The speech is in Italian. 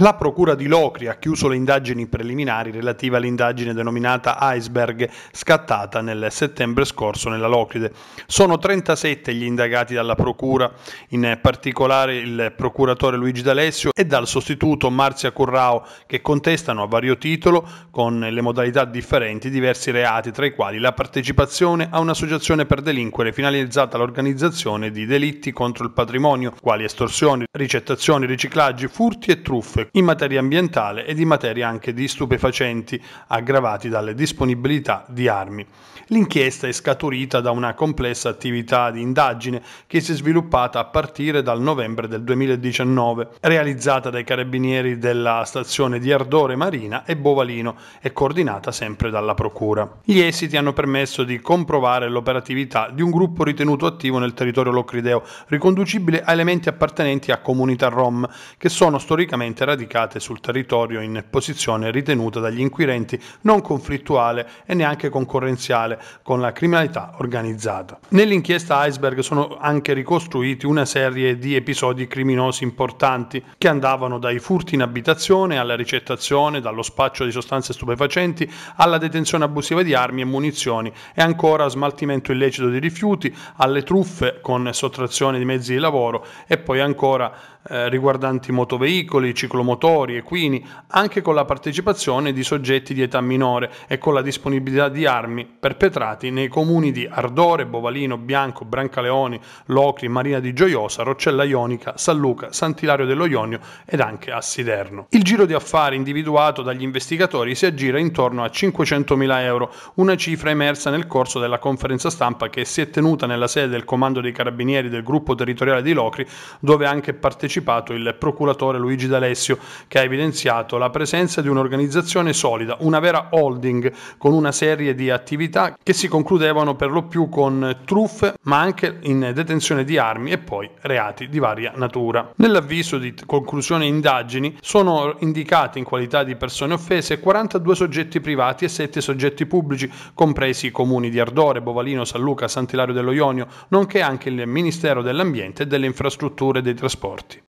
La Procura di Locri ha chiuso le indagini preliminari relative all'indagine denominata Iceberg scattata nel settembre scorso nella Locride. Sono 37 gli indagati dalla Procura, in particolare il procuratore Luigi D'Alessio e dal sostituto Marzia Currao, che contestano a vario titolo, con le modalità differenti, diversi reati, tra i quali la partecipazione a un'associazione per delinquere finalizzata all'organizzazione di delitti contro il patrimonio, quali estorsioni, ricettazioni, riciclaggi, furti e truffe in materia ambientale ed in materia anche di stupefacenti aggravati dalle disponibilità di armi. L'inchiesta è scaturita da una complessa attività di indagine che si è sviluppata a partire dal novembre del 2019, realizzata dai carabinieri della stazione di Ardore Marina e Bovalino e coordinata sempre dalla Procura. Gli esiti hanno permesso di comprovare l'operatività di un gruppo ritenuto attivo nel territorio locrideo, riconducibile a elementi appartenenti a comunità rom, che sono storicamente radicati radicate sul territorio in posizione ritenuta dagli inquirenti non conflittuale e neanche concorrenziale con la criminalità organizzata. Nell'inchiesta Iceberg sono anche ricostruiti una serie di episodi criminosi importanti che andavano dai furti in abitazione alla ricettazione, dallo spaccio di sostanze stupefacenti alla detenzione abusiva di armi e munizioni e ancora smaltimento illecito di rifiuti, alle truffe con sottrazione di mezzi di lavoro e poi ancora eh, riguardanti motoveicoli, ciclomotori motori, equini, anche con la partecipazione di soggetti di età minore e con la disponibilità di armi perpetrati nei comuni di Ardore, Bovalino, Bianco, Brancaleoni, Locri, Marina di Gioiosa, Roccella Ionica, San Luca, Sant'Ilario dello Ionio ed anche a Siderno. Il giro di affari individuato dagli investigatori si aggira intorno a 500.000 euro, una cifra emersa nel corso della conferenza stampa che si è tenuta nella sede del Comando dei Carabinieri del gruppo territoriale di Locri, dove ha anche partecipato il procuratore Luigi D'Alessio, che ha evidenziato la presenza di un'organizzazione solida, una vera holding con una serie di attività che si concludevano per lo più con truffe, ma anche in detenzione di armi e poi reati di varia natura. Nell'avviso di conclusione indagini sono indicati in qualità di persone offese 42 soggetti privati e 7 soggetti pubblici, compresi i comuni di Ardore, Bovalino, San Luca, Sant'Ilario dello Ionio, nonché anche il Ministero dell'Ambiente e delle Infrastrutture e dei Trasporti.